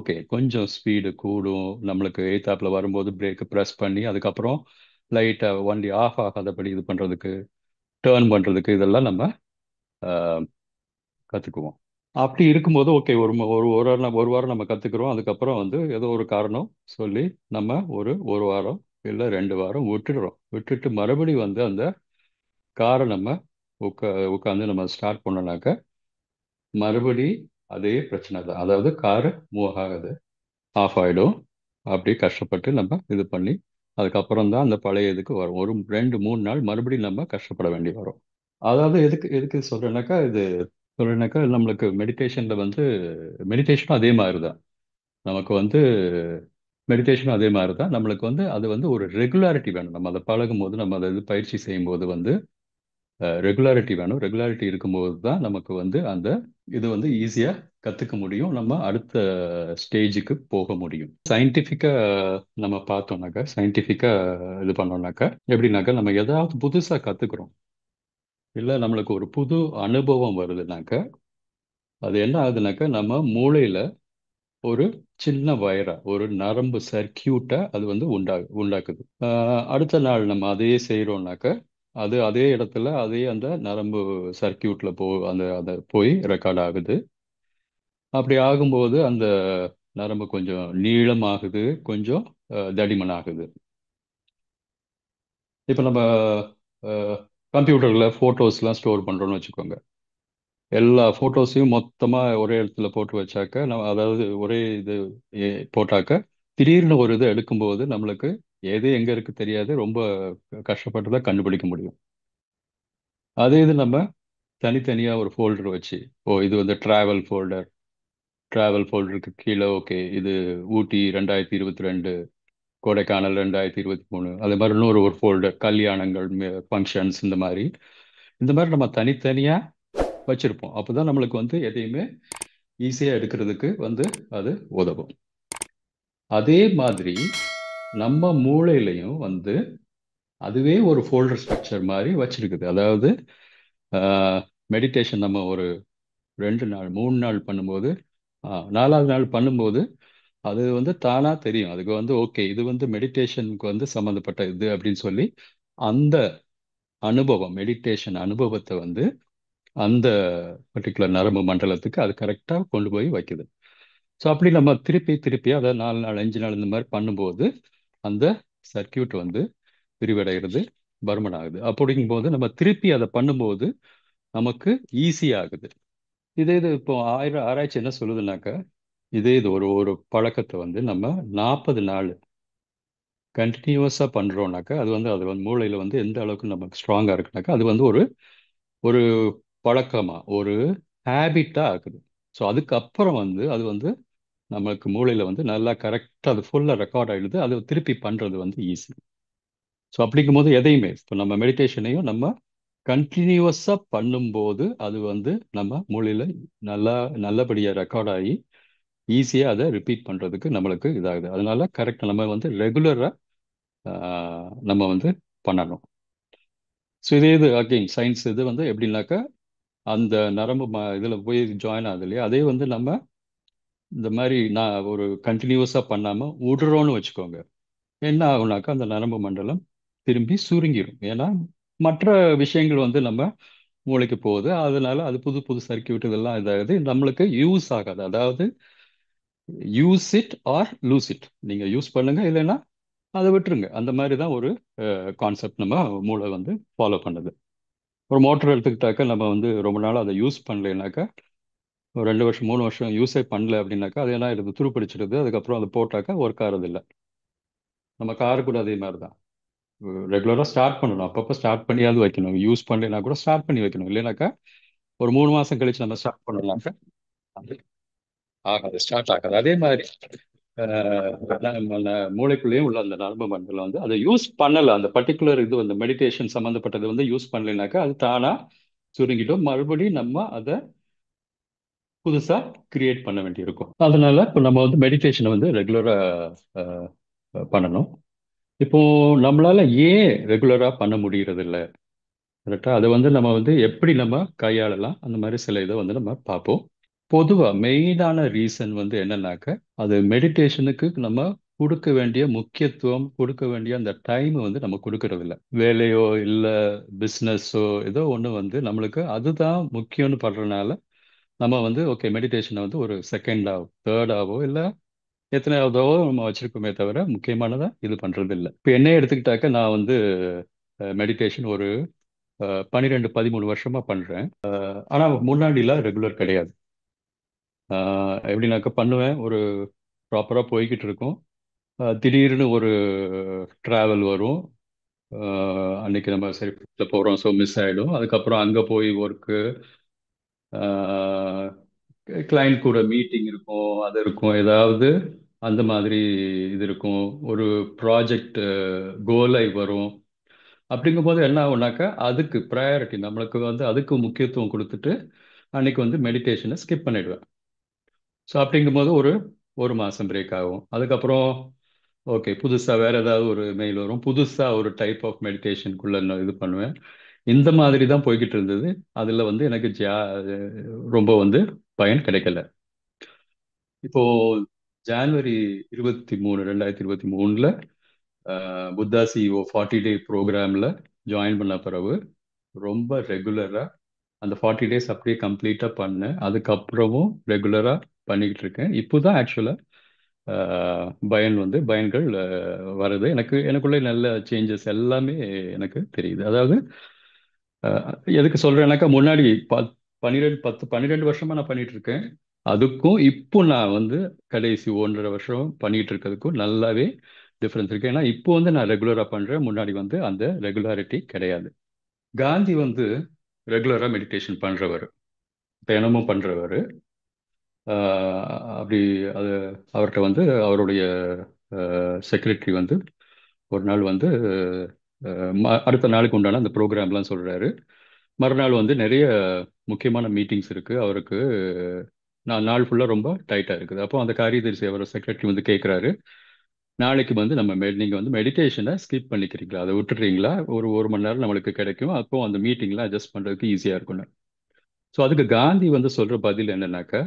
Okay கொஞ்சம் speed கூடும் நம்மளுக்கு எய்த்தாப்பில் வரும்போது பிரேக்கு ப்ரெஸ் பண்ணி அதுக்கப்புறம் லைட்டை வண்டி ஆஃப் ஆகாதபடி இது பண்ணுறதுக்கு டேர்ன் பண்ணுறதுக்கு இதெல்லாம் நம்ம கற்றுக்குவோம் அப்படி இருக்கும்போது ஓகே ஒரு ஒரு ஒரு வாரம் ஒரு வாரம் நம்ம கற்றுக்குறோம் அதுக்கப்புறம் வந்து ஏதோ ஒரு காரணம் சொல்லி நம்ம ஒரு ஒரு வாரம் இல்லை ரெண்டு வாரம் விட்டுடுறோம் விட்டுட்டு மறுபடியும் வந்து அந்த காரை நம்ம உட்கா உட்காந்து நம்ம ஸ்டார்ட் பண்ணோனாக்க மறுபடி அதே பிரச்சனை தான் அதாவது காரு மூவ் ஆகுது ஆஃப் ஆகிடும் அப்படி கஷ்டப்பட்டு நம்ம இது பண்ணி அதுக்கப்புறம் தான் அந்த பழைய இதுக்கு வரும் ஒரு ரெண்டு மூணு நாள் மறுபடியும் நம்ம கஷ்டப்பட வேண்டி வரும் அதாவது எதுக்கு எதுக்கு சொல்கிறேன்னாக்கா இது சொல்கிறேனாக்கா நம்மளுக்கு மெடிடேஷனில் வந்து மெடிடேஷனும் அதே மாதிரி தான் நமக்கு வந்து மெடிடேஷனும் அதே மாதிரி தான் நம்மளுக்கு வந்து அது வந்து ஒரு ரெகுலாரிட்டி வேணும் நம்ம அதை பழகும் போது நம்ம அதை இது பயிற்சி செய்யும்போது வந்து ரெகுலாரிட்டி வேணும் ரெகுலாரிட்டி இருக்கும்போது தான் நமக்கு வந்து அந்த இது வந்து ஈஸியாக கற்றுக்க முடியும் நம்ம அடுத்த ஸ்டேஜுக்கு போக முடியும் சயின்டிஃபிக்காக நம்ம பார்த்தோம்னாக்கா சயின்டிஃபிக்காக இது பண்ணோம்னாக்கா எப்படின்னாக்கா நம்ம எதாவது புதுசாக கற்றுக்குறோம் இல்லை நம்மளுக்கு ஒரு புது அனுபவம் வருதுனாக்க அது என்ன ஆகுதுனாக்கா நம்ம மூளையில் ஒரு சின்ன வயரா ஒரு நரம்பு சர்க்கியூட்டை அது வந்து உண்டா உண்டாக்குது அடுத்த நாள் நம்ம அதையே செய்கிறோம்னாக்கா அது அதே இடத்துல அதே அந்த நரம்பு சர்க்கியூட்டில் போ அந்த அதை போய் ரெக்கார்ட் ஆகுது அப்படி ஆகும்போது அந்த நரம்பு கொஞ்சம் நீளமாகுது கொஞ்சம் தடிமன் ஆகுது இப்போ நம்ம கம்ப்யூட்டரில் ஃபோட்டோஸ்லாம் ஸ்டோர் பண்ணுறோன்னு வச்சுக்கோங்க எல்லா ஃபோட்டோஸையும் மொத்தமாக ஒரே இடத்துல போட்டு வச்சாக்க நம்ம அதாவது ஒரே இது போட்டாக்க திடீர்னு ஒரு இதை எடுக்கும்போது நம்மளுக்கு எது எங்க இருக்கு தெரியாது ரொம்ப கஷ்டப்பட்டு தான் கண்டுபிடிக்க முடியும் அதே இது நம்ம தனித்தனியாக ஒரு ஃபோல்டர் வச்சு ஓ இது வந்து ட்ராவல் ஃபோல்டர் ட்ராவல் ஃபோல்டருக்கு கீழே ஓகே இது ஊட்டி ரெண்டாயிரத்தி இருபத்தி ரெண்டு கொடைக்கானல் ரெண்டாயிரத்தி இருபத்தி மூணு அதே மாதிரி இன்னொரு ஒரு ஃபோல்டர் கல்யாணங்கள் ஃபங்க்ஷன்ஸ் இந்த மாதிரி இந்த மாதிரி நம்ம தனித்தனியாக வச்சுருப்போம் அப்போ தான் நம்மளுக்கு வந்து எதையுமே ஈஸியாக எடுக்கிறதுக்கு வந்து அது உதவும் அதே மாதிரி நம்ம மூளையிலையும் வந்து அதுவே ஒரு ஃபோல்டர் ஸ்ட்ரக்சர் மாதிரி வச்சிருக்குது அதாவது மெடிடேஷன் நம்ம ஒரு ரெண்டு நாள் மூணு நாள் பண்ணும்போது நாலாவது நாள் பண்ணும்போது அது வந்து தானாக தெரியும் அதுக்கு வந்து ஓகே இது வந்து மெடிடேஷனுக்கு வந்து சம்மந்தப்பட்ட இது அப்படின்னு சொல்லி அந்த அனுபவம் மெடிடேஷன் அனுபவத்தை வந்து அந்த பர்டிகுலர் நரம்பு மண்டலத்துக்கு அது கரெக்டாக கொண்டு போய் வைக்குது ஸோ அப்படி நம்ம திருப்பி திருப்பி அதை நாலு நாள் அஞ்சு நாள் இந்த மாதிரி பண்ணும்போது அந்த சர்க்கியூட் வந்து விரிவடைகிறது பர்மன் ஆகுது அப்படிங்கும்போது நம்ம திருப்பி அதை பண்ணும்போது நமக்கு ஈஸி ஆகுது இதே இது இப்போ ஆயிரம் ஆராய்ச்சி என்ன சொல்லுதுனாக்கா இதே இது ஒரு ஒரு பழக்கத்தை வந்து நம்ம நாற்பது நாள் கண்டினியூவஸாக பண்ணுறோம்னாக்கா அது வந்து அது வந்து மூளையில் வந்து எந்த அளவுக்கு நமக்கு ஸ்ட்ராங்காக இருக்குனாக்கா அது வந்து ஒரு ஒரு பழக்கமாக ஒரு ஹேபிட்டாக ஆகுது ஸோ அதுக்கப்புறம் வந்து அது வந்து நம்மளுக்கு மூளையில் வந்து நல்லா கரெக்டாக அது ஃபுல்லாக ரெக்கார்ட் ஆகிடுது அதை திருப்பி பண்ணுறது வந்து ஈஸி ஸோ அப்படிங்கும் போது எதையுமே இப்போ நம்ம மெடிடேஷனையும் நம்ம கண்டினியூவஸாக பண்ணும்போது அது வந்து நம்ம மூளையில் நல்லா நல்லபடியாக ரெக்கார்ட் ஆகி ஈஸியாக அதை ரிப்பீட் பண்ணுறதுக்கு நம்மளுக்கு இதாகுது அதனால கரெக்டாக நம்ம வந்து ரெகுலராக நம்ம வந்து பண்ணணும் ஸோ இதே இது அகெயின் சயின்ஸ் இது வந்து எப்படின்னாக்கா அந்த நரம்பு ம இதில் போய் ஜாயின் ஆகுது இல்லையா அதே வந்து நம்ம இந்த மாதிரி நான் ஒரு கண்டினியூவஸாக பண்ணாமல் விடுறோன்னு வச்சுக்கோங்க என்ன ஆகுனாக்கா அந்த நரம்பு மண்டலம் திரும்பி சுருங்கிடும் ஏன்னா மற்ற விஷயங்கள் வந்து நம்ம மூளைக்கு போகுது அதனால அது புது புது சர்க்கியூட் இதெல்லாம் இதாகுது நம்மளுக்கு யூஸ் ஆகாது அதாவது use it or lose it நீங்கள் யூஸ் பண்ணுங்க இல்லைன்னா அதை விட்டுருங்க அந்த மாதிரி தான் ஒரு கான்செப்ட் நம்ம மூளை வந்து ஃபாலோ பண்ணுது ஒரு மோட்டர் எடுத்துக்கிட்டாக்க நம்ம வந்து ரொம்ப நாள் அதை யூஸ் பண்ணலைனாக்கா ஒரு ரெண்டு வருஷம் மூணு வருஷம் யூஸே பண்ணல அப்படின்னாக்கா அதெல்லாம் எடுத்து துருப்பிடிச்சிருது அதுக்கப்புறம் அது போட்டாக்கா ஒர்க் ஆகிறதில்ல நம்ம காரு கூட அதே மாதிரி தான் ரெகுலராக ஸ்டார்ட் பண்ணணும் அப்பப்போ ஸ்டார்ட் பண்ணியாவது வைக்கணும் யூஸ் பண்ணலைன்னா கூட ஸ்டார்ட் பண்ணி வைக்கணும் இல்லைனாக்கா ஒரு மூணு மாதம் கழிச்சு நம்ம ஸ்டார்ட் பண்ணலாம்க்கா அது ஆகாது ஸ்டார்ட் ஆகாது அதே மாதிரி மூளைக்குள்ளேயும் உள்ள அந்த நரம்பு மண்டலம் வந்து அதை யூஸ் பண்ணலை அந்த பர்டிகுலர் இது வந்து மெடிடேஷன் சம்மந்தப்பட்டது வந்து யூஸ் பண்ணலைனாக்கா அது தானாக சுருங்கிட்டோம் மறுபடியும் நம்ம அதை புதுசா கிரியேட் பண்ண வேண்டியிருக்கும் அதனால இப்போ நம்ம வந்து மெடிடேஷனை வந்து ரெகுலரா பண்ணணும் இப்போ நம்மளால ஏன் ரெகுலரா பண்ண முடியறது இல்லை கரெக்டா அதை வந்து நம்ம வந்து எப்படி நம்ம கையாளலாம் அந்த மாதிரி சில இதை வந்து நம்ம பார்ப்போம் பொதுவாக மெயினான ரீசன் வந்து என்னன்னாக்க அது மெடிடேஷனுக்கு நம்ம கொடுக்க வேண்டிய முக்கியத்துவம் கொடுக்க வேண்டிய அந்த டைம் வந்து நம்ம கொடுக்கறதில்ல வேலையோ இல்லை பிஸ்னஸோ ஏதோ ஒன்று வந்து நம்மளுக்கு அதுதான் முக்கியம்னு படுறதுனால நம்ம வந்து ஓகே மெடிடேஷனை வந்து ஒரு செகண்டாவோ தேர்டாவோ இல்லை எத்தனையாவதோ நம்ம வச்சுருக்கோமே தவிர முக்கியமானதை இது பண்ணுறது இல்லை இப்போ என்னையே எடுத்துக்கிட்டாக்க நான் வந்து மெடிடேஷன் ஒரு பன்னிரெண்டு பதிமூணு வருஷமாக பண்ணுறேன் ஆனால் முன்னாடிலாம் ரெகுலர் கிடையாது எப்படின்னாக்க பண்ணுவேன் ஒரு ப்ராப்பராக போய்கிட்டு இருக்கும் திடீர்னு ஒரு ட்ராவல் வரும் அன்னைக்கு நம்ம சரி போகிறோம் ஸோ மிஸ் ஆகிடும் அதுக்கப்புறம் அங்கே போய் ஒர்க்கு கிளைண்ட் கூட மீட்டிங் இருக்கும் அது இருக்கும் ஏதாவது அந்த மாதிரி இது இருக்கும் ஒரு ப்ராஜெக்ட் கோலை வரும் அப்படிங்கும்போது என்ன ஆகுனாக்கா அதுக்கு ப்ரையாரிட்டி நம்மளுக்கு வந்து அதுக்கு முக்கியத்துவம் கொடுத்துட்டு அன்னைக்கு வந்து மெடிடேஷனை ஸ்கிப் பண்ணிடுவேன் ஸோ அப்படிங்கும்போது ஒரு ஒரு மாதம் பிரேக் ஆகும் அதுக்கப்புறம் ஓகே புதுசாக வேறு ஏதாவது ஒரு மெயில் வரும் புதுசாக ஒரு டைப் ஆஃப் மெடிடேஷனுக்குள்ளே இது பண்ணுவேன் இந்த மாதிரி தான் போய்கிட்டு இருந்தது அதில் வந்து எனக்கு ஜா ரொம்ப வந்து பயன் கிடைக்கல இப்போ ஜான்வரி இருபத்தி மூணு ரெண்டாயிரத்தி இருபத்தி மூணில் புத்தா சிஓ ஃபார்ட்டி டே ப்ரோக்ராமில் ஜாயின் பண்ண பிறகு ரொம்ப ரெகுலராக அந்த ஃபார்ட்டி டேஸ் அப்படியே கம்ப்ளீட்டாக பண்ணேன் அதுக்கப்புறமும் ரெகுலராக பண்ணிக்கிட்டு இருக்கேன் இப்போ தான் ஆக்சுவலாக பயன் வந்து பயன்கள் வருது எனக்கு எனக்குள்ளே நல்ல சேஞ்சஸ் எல்லாமே எனக்கு தெரியுது அதாவது எதுக்கு சொல்கிறேன்னாக்கா முன்னாடி பத் பன்னிரெண்டு பத்து பன்னிரெண்டு வருஷமாக நான் பண்ணிட்டு இருக்கேன் அதுக்கும் இப்போ நான் வந்து கடைசி ஒன்றரை வருஷம் பண்ணிகிட்டு இருக்கிறதுக்கும் நல்லாவே டிஃப்ரென்ஸ் இருக்குது ஏன்னா இப்போ வந்து நான் ரெகுலராக பண்ணுறேன் முன்னாடி வந்து அந்த ரெகுலாரிட்டி கிடையாது காந்தி வந்து ரெகுலராக மெடிடேஷன் பண்ணுறவர் தினமும் பண்ணுறவர் அப்படி அது அவர்கிட்ட வந்து அவருடைய செக்ரட்டரி வந்து ஒரு நாள் வந்து அடுத்த நாளுக்கு உண்டான அந்த ப்ரோக்ராம்லாம் சொல்கிறாரு மறுநாள் வந்து நிறைய முக்கியமான மீட்டிங்ஸ் இருக்குது அவருக்கு நான் நாள் ஃபுல்லாக ரொம்ப டைட்டாக இருக்குது அப்போ அந்த காரியதரிசி அவர் செக்ரட்டரி வந்து கேட்குறாரு நாளைக்கு வந்து நம்ம மெ நீங்கள் வந்து மெடிடேஷனை ஸ்கிப் பண்ணிக்கிறீங்களா அதை விட்டுடுறீங்களா ஒரு ஒரு மணி நேரம் நம்மளுக்கு கிடைக்கும் அப்போ அந்த மீட்டிங்லாம் அட்ஜஸ்ட் பண்ணுறதுக்கு ஈஸியாக இருக்கும்னு ஸோ அதுக்கு காந்தி வந்து சொல்கிற பதில் என்னன்னாக்கா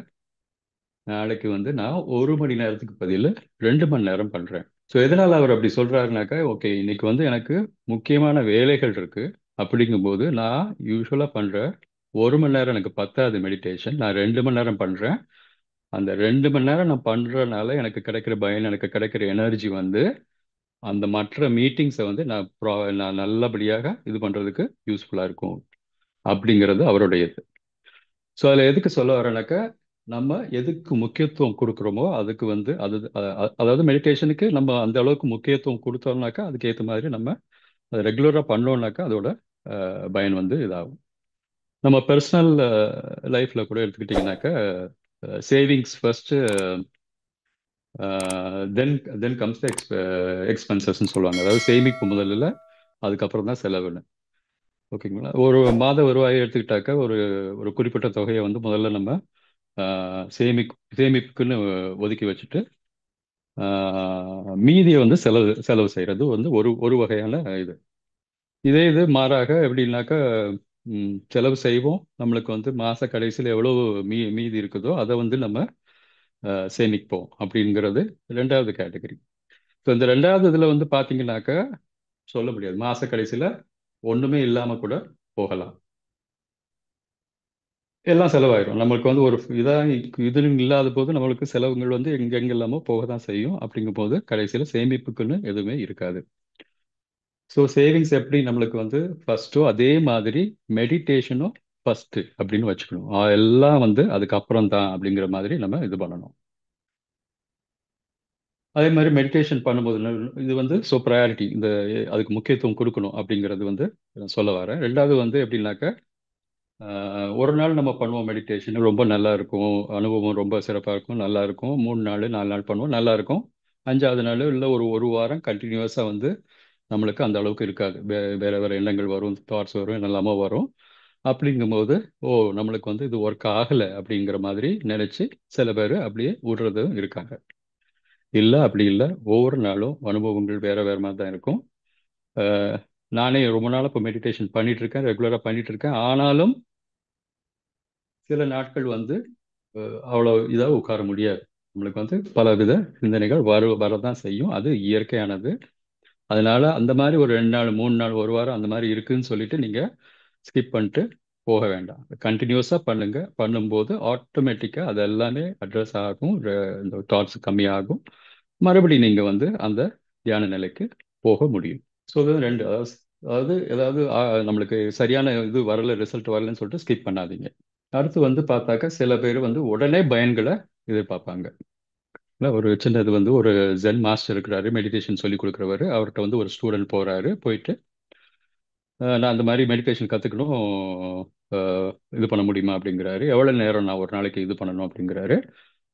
நாளைக்கு வந்து நான் ஒரு மணி நேரத்துக்கு பதில் ரெண்டு மணி நேரம் பண்ணுறேன் ஸோ எதனால் அவர் அப்படி சொல்கிறாருனாக்கா ஓகே இன்னைக்கு வந்து எனக்கு முக்கியமான வேலைகள் இருக்குது அப்படிங்கும்போது நான் யூஸ்வலாக பண்ணுற ஒரு மணி நேரம் எனக்கு பத்தாது மெடிடேஷன் நான் ரெண்டு மணி நேரம் பண்ணுறேன் அந்த ரெண்டு மணி நேரம் நான் பண்ணுறதுனால எனக்கு கிடைக்கிற பயன் எனக்கு கிடைக்கிற எனர்ஜி வந்து அந்த மற்ற மீட்டிங்ஸை வந்து நான் ப்ரா நான் நல்லபடியாக இது பண்ணுறதுக்கு யூஸ்ஃபுல்லாக இருக்கும் அப்படிங்கிறது அவருடைய இது ஸோ அதில் எதுக்கு சொல்ல வரேனாக்கா நம்ம எதுக்கு முக்கியத்துவம் கொடுக்குறோமோ அதுக்கு வந்து அது அதாவது மெடிடேஷனுக்கு நம்ம அந்த அளவுக்கு முக்கியத்துவம் கொடுத்தோம்னாக்கா அதுக்கேற்ற மாதிரி நம்ம அதை ரெகுலராக பண்ணோம்னாக்கா அதோட பயன் வந்து இதாகும் நம்ம பர்சனல் லைஃப்பில் கூட எடுத்துக்கிட்டிங்கனாக்கா savings first then then comes ex எக்ஸ்பென்சஸ்ன்னு சொல்லுவாங்க அதாவது சேமிப்பு முதல்ல அதுக்கப்புறம் தான் செலவுன்னு ஓகேங்களா ஒரு மாத வருவாயை எடுத்துக்கிட்டாக்கா ஒரு ஒரு குறிப்பிட்ட தொகையை வந்து முதல்ல நம்ம சேமி சேமிப்புக்குன்னு ஒதுக்கி வச்சுட்டு மீதியை வந்து செலவு செலவு செய்கிறது வந்து ஒரு ஒரு வகையான இது இதே இது மாறாக எப்படின்னாக்கா செலவு செய்வோம் நம்மளுக்கு வந்து மாத கடைசியில் எவ்வளோ மீ மீதி இருக்குதோ அதை வந்து நம்ம சேமிப்போம் அப்படிங்கிறது ரெண்டாவது கேட்டகரி ஸோ இந்த ரெண்டாவது இதில் வந்து பார்த்தீங்கன்னாக்கா சொல்ல முடியாது மாத கடைசியில் ஒன்றுமே இல்லாமல் கூட போகலாம் எல்லாம் செலவாயிரும். நம்மளுக்கு வந்து ஒரு இதாக இதுலையும் இல்லாத போது நம்மளுக்கு செலவுகள் வந்து எங்கெங்கெல்லாமோ போக தான் செய்யும். அப்படிங்கும்போது கடைசியில் சேமிப்புக்குன்னு எதுவுமே இருக்காது. ஸோ சேவிங்ஸ் எப்படி நம்மளுக்கு வந்து ஃபர்ஸ்ட்டோ அதே மாதிரி மெடிடேஷனும் ஃபஸ்ட்டு அப்படின்னு வச்சுக்கணும். எல்லாம் வந்து அதுக்கப்புறம் தான் அப்படிங்கிற மாதிரி நம்ம இது பண்ணணும். அதே மாதிரி மெடிடேஷன் பண்ணும்போது இது வந்து ஸோ ப்ரையாரிட்டி இந்த அதுக்கு முக்கியத்துவம் கொடுக்கணும் அப்படிங்கிறது வந்து நான் சொல்ல வரேன். ரெண்டாவது வந்து எப்படின்னாக்க ஒரு நாள் நம்ம பண்ணுவோம் மெடிடேஷன் ரொம்ப நல்லா இருக்கும் அனுபவம் ரொம்ப சிறப்பாக இருக்கும் நல்லா இருக்கும் மூணு நாள் நாலு நாள் பண்ணுவோம் நல்லா இருக்கும் அஞ்சாவது நாள் இல்லை ஒரு ஒரு வாரம் கண்டினியூஸாக வந்து நம்மளுக்கு அந்த அளவுக்கு இருக்காது வே வேறு வேறு எண்ணங்கள் வரும் தாட்ஸ் வரும் என்னெல்லாமோ வரும் அப்படிங்கும்போது ஓ நம்மளுக்கு வந்து இது ஒர்க் ஆகலை அப்படிங்கிற மாதிரி நினச்சி சில பேர் அப்படியே விடுறதும் இருக்காங்க இல்லை அப்படி இல்லை ஒவ்வொரு நாளும் அனுபவங்கள் வேறு வேறு மாதிரி தான் இருக்கும் நானே ரொம்ப நாள் இப்போ மெடிடேஷன் பண்ணிகிட்ருக்கேன் ரெகுலராக பண்ணிகிட்ருக்கேன் ஆனாலும் சில நாட்கள் வந்து அவ்வளோ இதாக உட்கார முடியாது நம்மளுக்கு வந்து பலவித சிந்தனைகள் வர வரதான் செய்யும் அது இயற்கையானது அதனால அந்த மாதிரி ஒரு ரெண்டு நாள் மூணு நாள் ஒரு வாரம் அந்த மாதிரி இருக்குன்னு சொல்லிட்டு நீங்கள் ஸ்கிப் பண்ணிட்டு போக வேண்டாம் கண்டினியூஸாக பண்ணுங்க பண்ணும்போது ஆட்டோமேட்டிக்காக அது எல்லாமே அட்ரஸ் ஆகும் இந்த தாட்ஸ் கம்மியாகும் மறுபடியும் நீங்கள் வந்து அந்த தியான நிலைக்கு போக முடியும் ஸோ இது ரெண்டு அதாவது அதாவது ஏதாவது நம்மளுக்கு சரியான இது வரல ரிசல்ட் வரலன்னு சொல்லிட்டு ஸ்கிப் பண்ணாதீங்க அடுத்து வந்து பார்த்தாக்கா சில பேர் வந்து உடனே பயன்களை எதிர்பார்ப்பாங்க இல்லை ஒரு சின்னது வந்து ஒரு ஜென் மாஸ்டர் இருக்கிறாரு மெடிடேஷன் சொல்லி கொடுக்குறவர் அவர்கிட்ட வந்து ஒரு ஸ்டூடெண்ட் போகிறாரு போயிட்டு நான் அந்த மாதிரி மெடிடேஷன் கற்றுக்கணும் இது பண்ண முடியுமா அப்படிங்கிறாரு எவ்வளோ நேரம் நான் ஒரு நாளைக்கு இது பண்ணணும் அப்படிங்கிறாரு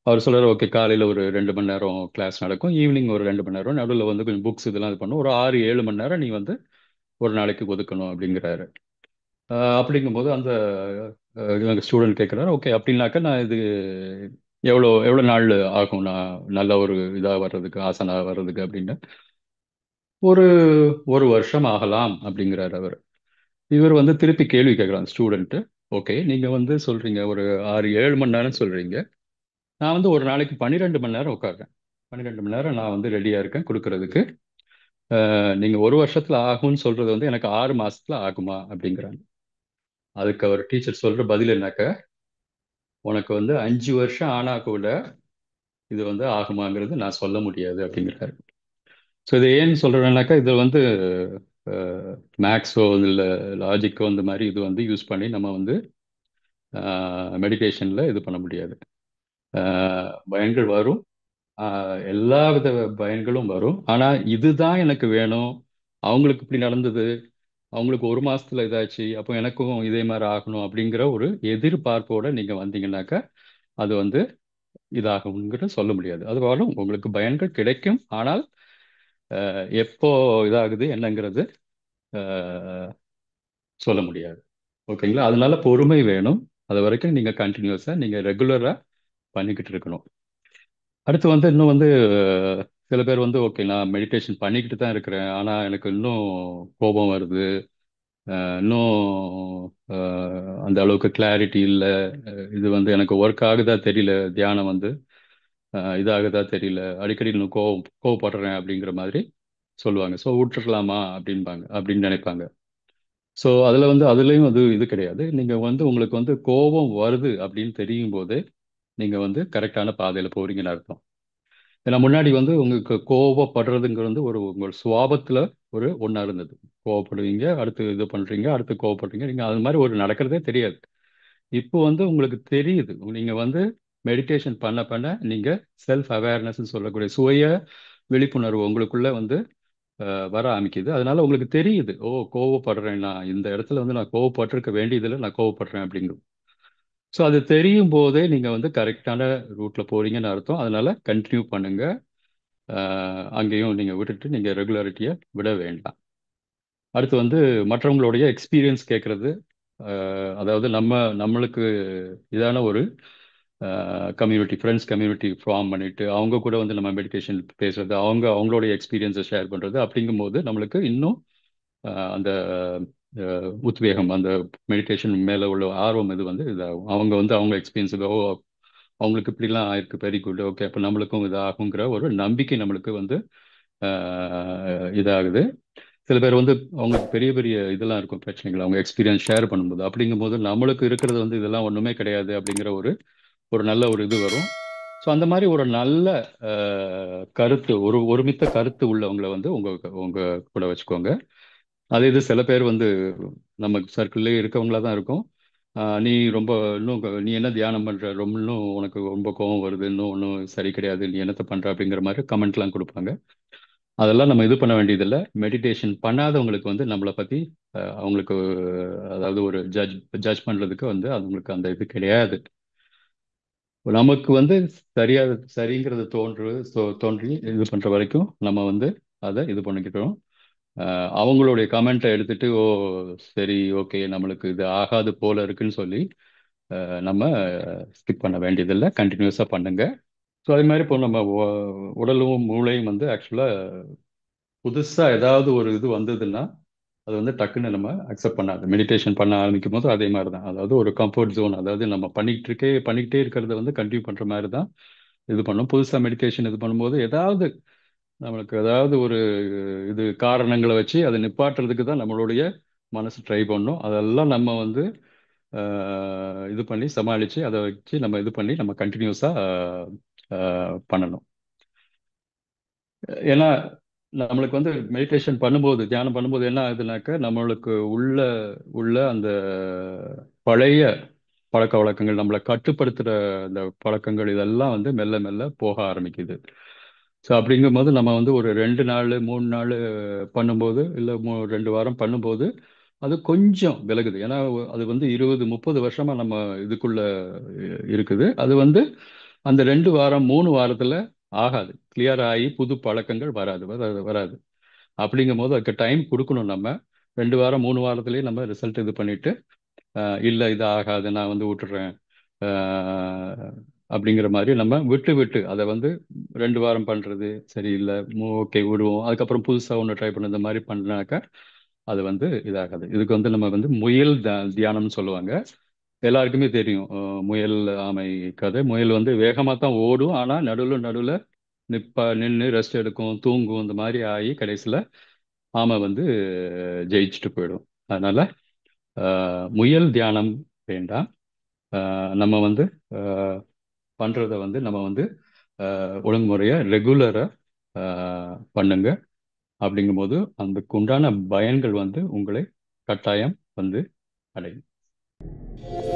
அவர் சொல்கிறார் ஓகே காலையில் ஒரு ரெண்டு மணி நேரம் கிளாஸ் நடக்கும் ஈவினிங் ஒரு ரெண்டு மணி நேரம் நடுவில் வந்து கொஞ்சம் புக்ஸ் இதெல்லாம் இது பண்ணும் ஒரு ஆறு ஏழு மணி நேரம் நீ வந்து ஒரு நாளைக்கு ஒதுக்கணும் அப்படிங்கிறாரு அப்படிங்கும்போது அந்த ஸ்டூடெண்ட் கேட்குறாரு ஓகே அப்படின்னாக்கா நான் இது எவ்வளோ எவ்வளோ நாள் ஆகும் நான் நல்ல ஒரு இதாக வர்றதுக்கு ஆசனாக வர்றதுக்கு அப்படின்னு ஒரு ஒரு வருஷம் ஆகலாம் அப்படிங்கிறார் அவர் இவர் வந்து திருப்பி கேள்வி கேட்குறாங்க ஸ்டூடெண்ட்டு ஓகே நீங்கள் வந்து சொல்கிறீங்க ஒரு ஆறு ஏழு மணி நேரம் சொல்கிறீங்க நான் வந்து ஒரு நாளைக்கு பன்னிரெண்டு மணி நேரம் உட்காருறேன் பன்னிரெண்டு மணி நேரம் நான் வந்து ரெடியாக இருக்கேன் கொடுக்கறதுக்கு நீங்கள் ஒரு வருஷத்தில் ஆகும்னு சொல்கிறது வந்து எனக்கு ஆறு மாதத்தில் ஆகுமா அப்படிங்கிறாங்க அதுக்கு அவர் டீச்சர் சொல்கிற பதில் என்னாக்க உனக்கு வந்து அஞ்சு வருஷம் ஆனால் கூட இது வந்து ஆகுமாங்கிறது நான் சொல்ல முடியாது அப்படிங்கிறாரு ஸோ இதை ஏன்னு சொல்கிறேன்னாக்கா இது வந்து மேக்ஸோ இல்லை லாஜிக்கோ இந்த மாதிரி இது வந்து யூஸ் பண்ணி நம்ம வந்து மெடிடேஷனில் இது பண்ண முடியாது பயன்கள் வரும் எல்லா வித பயன்களும் வரும் ஆனால் இதுதான் எனக்கு வேணும் அவங்களுக்கு இப்படி நடந்தது அவங்களுக்கு ஒரு மாதத்தில் இதாச்சு அப்போ எனக்கும் இதே மாதிரி ஆகணும் அப்படிங்கிற ஒரு எதிர்பார்ப்போடு நீங்கள் வந்தீங்கன்னாக்கா அது வந்து இதாகும்ங்கிட்ட சொல்ல முடியாது அதுபோல உங்களுக்கு பயன்கள் கிடைக்கும் ஆனால் எப்போ இதாகுது என்னங்கிறது சொல்ல முடியாது ஓகேங்களா அதனால பொறுமை வேணும் அது வரைக்கும் நீங்கள் கண்டினியூஸாக நீங்கள் ரெகுலராக பண்ணிக்கிட்டு இருக்கணும் அடுத்து வந்து இன்னும் வந்து சில பேர் வந்து ஓகே நான் மெடிடேஷன் பண்ணிக்கிட்டு தான் இருக்கிறேன் ஆனால் எனக்கு இன்னும் கோபம் வருது இன்னும் அந்த அளவுக்கு கிளாரிட்டி இல்லை இது வந்து எனக்கு ஒர்க் ஆகுதா தெரியல தியானம் வந்து இதாகுதா தெரியல அடிக்கடி இன்னும் கோவம் கோவப்படுறேன் அப்படிங்கிற மாதிரி சொல்லுவாங்க ஸோ விட்டுருக்கலாமா அப்படின்பாங்க அப்படின்னு நினைப்பாங்க ஸோ அதில் வந்து அதுலேயும் அது இது கிடையாது நீங்கள் வந்து உங்களுக்கு வந்து கோபம் வருது அப்படின்னு தெரியும் போதே நீங்கள் வந்து கரெக்டான பாதையில் போகிறீங்கன்னு அர்த்தம் ஏன்னா முன்னாடி வந்து உங்களுக்கு கோவப்படுறதுங்கிறது ஒரு உங்கள் சுவாபத்தில் ஒரு ஒன்றா இருந்தது கோவப்படுவீங்க அடுத்து இது பண்ணுறீங்க அடுத்து கோவப்படுறீங்க நீங்கள் அது மாதிரி ஒரு நடக்கிறதே தெரியாது இப்போ வந்து உங்களுக்கு தெரியுது நீங்கள் வந்து மெடிடேஷன் பண்ண பண்ண நீங்கள் செல்ஃப் அவேர்னஸ்ன்னு சொல்லக்கூடிய சுய விழிப்புணர்வு உங்களுக்குள்ளே வந்து வர ஆரம்பிக்குது அதனால உங்களுக்கு தெரியுது ஓ கோவப்படுறேன் நான் இந்த இடத்துல வந்து நான் கோவப்பட்டிருக்க வேண்டியதில் நான் கோவப்படுறேன் அப்படிங்கிறது ஸோ அது தெரியும் போதே நீங்கள் வந்து கரெக்டான ரூட்டில் போகிறீங்கன்னு அர்த்தம் அதனால் கண்டினியூ பண்ணுங்கள் அங்கேயும் நீங்கள் விட்டுட்டு நீங்கள் ரெகுலாரிட்டியை விட வேண்டாம் அடுத்து வந்து மற்றவங்களுடைய எக்ஸ்பீரியன்ஸ் கேட்குறது அதாவது நம்ம நம்மளுக்கு இதான ஒரு கம்யூனிட்டி ஃப்ரெண்ட்ஸ் கம்யூனிட்டி ஃபார்ம் பண்ணிவிட்டு அவங்க கூட வந்து நம்ம மெடிடேஷன் பேசுகிறது அவங்க அவங்களுடைய எக்ஸ்பீரியன்ஸை ஷேர் பண்ணுறது அப்படிங்கும்போது நம்மளுக்கு இன்னும் அந்த உத்வேகம் அந்த மெடிடேஷன் மேலே உள்ள ஆர்வம் இது வந்து இதாகும் அவங்க வந்து அவங்க எக்ஸ்பீரியன்ஸுக்கு ஓ அவங்களுக்கு இப்படிலாம் ஆயிருக்கு வெரி குட் ஓகே அப்போ நம்மளுக்கும் இதாகுங்கிற ஒரு நம்பிக்கை நம்மளுக்கு வந்து இதாகுது சில பேர் வந்து அவங்களுக்கு பெரிய பெரிய இதெல்லாம் இருக்கும் பிரச்சனைகள் அவங்க எக்ஸ்பீரியன்ஸ் ஷேர் பண்ணும்போது அப்படிங்கும் போது நம்மளுக்கு இருக்கிறது வந்து இதெல்லாம் ஒன்றுமே கிடையாது அப்படிங்கிற ஒரு ஒரு நல்ல ஒரு இது வரும் ஸோ அந்த மாதிரி ஒரு நல்ல கருத்து ஒரு ஒருமித்த கருத்து உள்ளவங்களை வந்து உங்க உங்க கூட வச்சுக்கோங்க அதே இது சில பேர் வந்து நம்ம சர்க்கிள்லேயே இருக்கவங்களா தான் இருக்கும் நீ ரொம்ப இன்னும் நீ என்ன தியானம் பண்ற ரொம்ப இன்னும் உனக்கு ரொம்ப கோவம் வருது இன்னும் ஒன்றும் சரி கிடையாது நீ என்னத்த பண்ற அப்படிங்கிற மாதிரி கமெண்ட்லாம் கொடுப்பாங்க அதெல்லாம் நம்ம இது பண்ண வேண்டியதில்லை மெடிடேஷன் பண்ணாதவங்களுக்கு வந்து நம்மளை பற்றி அவங்களுக்கு அதாவது ஒரு ஜட்ஜ் ஜட்ஜ் பண்ணுறதுக்கு வந்து அவங்களுக்கு அந்த இது கிடையாது நமக்கு வந்து சரியா சரிங்கிறது தோன்று தோன்றி இது பண்ணுற வரைக்கும் நம்ம வந்து அதை இது பண்ணிக்கிட்டோம் அவங்களுடைய கமெண்ட்டை எடுத்துட்டு ஓ சரி ஓகே நம்மளுக்கு இது ஆகாது போல இருக்குன்னு சொல்லி நம்ம ஸ்கிப் பண்ண வேண்டியதில்லை கண்டினியூஸாக பண்ணுங்க ஸோ அதே மாதிரி இப்போ நம்ம உடலும் மூளையும் வந்து ஆக்சுவலாக புதுசாக ஏதாவது ஒரு இது வந்ததுன்னா அது வந்து டக்குன்னு நம்ம அக்செப்ட் பண்ணாது மெடிடேஷன் பண்ண ஆரம்பிக்கும் போது அதே மாதிரி தான் அதாவது ஒரு கம்ஃபர்ட் ஜோன் அதாவது நம்ம பண்ணிக்கிட்டு இருக்கே பண்ணிக்கிட்டே இருக்கிறத வந்து கண்டினியூ பண்ணுற மாதிரி தான் இது பண்ணும் புதுசாக மெடிடேஷன் இது பண்ணும்போது ஏதாவது நம்மளுக்கு அதாவது ஒரு இது காரணங்களை வச்சு அதை நிப்பாட்டுறதுக்கு தான் நம்மளுடைய மனசு ட்ரை பண்ணும் அதெல்லாம் நம்ம வந்து இது பண்ணி சமாளித்து அதை வச்சு நம்ம இது பண்ணி நம்ம கண்டினியூஸாக பண்ணணும் ஏன்னா நம்மளுக்கு வந்து மெடிடேஷன் பண்ணும்போது தியானம் பண்ணும்போது என்ன ஆகுதுனாக்கா நம்மளுக்கு உள்ள உள்ள அந்த பழைய பழக்க வழக்கங்கள் நம்மளை கட்டுப்படுத்துகிற அந்த பழக்கங்கள் இதெல்லாம் வந்து மெல்ல மெல்ல போக ஆரம்பிக்குது ஸோ அப்படிங்கும்போது நம்ம வந்து ஒரு ரெண்டு நாள் மூணு நாள் பண்ணும்போது இல்லை மூ ரெண்டு வாரம் பண்ணும்போது அது கொஞ்சம் விலகுது ஏன்னா அது வந்து இருபது முப்பது வருஷமாக நம்ம இதுக்குள்ள இருக்குது அது வந்து அந்த ரெண்டு வாரம் மூணு வாரத்தில் ஆகாது கிளியர் ஆகி புது பழக்கங்கள் வராது வராது வராது அப்படிங்கும் போது அதுக்கு டைம் கொடுக்கணும் நம்ம ரெண்டு வாரம் மூணு வாரத்துலேயே நம்ம ரிசல்ட் இது பண்ணிட்டு இல்லை இது ஆகாது நான் வந்து விட்டுறேன் அப்படிங்கிற மாதிரி நம்ம விட்டு விட்டு அதை வந்து ரெண்டு வாரம் பண்ணுறது சரியில்லை ஓகே விடுவோம் அதுக்கப்புறம் புதுசாக ஒன்று ட்ரை இந்த மாதிரி பண்ணினாக்கா அது வந்து இதாகாது இதுக்கு வந்து நம்ம வந்து முயல் தியானம்னு சொல்லுவாங்க எல்லாருக்குமே தெரியும் முயல் ஆமை கதை முயல் வந்து வேகமாக தான் ஓடும் ஆனால் நடுவில் நடுவில் நிற்பா நின்று ரெஸ்ட் எடுக்கும் தூங்கும் இந்த மாதிரி ஆகி கடைசியில் ஆமை வந்து ஜெயிச்சுட்டு போயிடும் அதனால் முயல் தியானம் வேண்டாம் நம்ம வந்து பண்ணுறத வந்து நம்ம வந்து ஒழுங்குமுறையாக ரெகுலராக பண்ணுங்க அப்படிங்கும்போது குண்டான பயன்கள் வந்து உங்களை கட்டாயம் வந்து அடையும்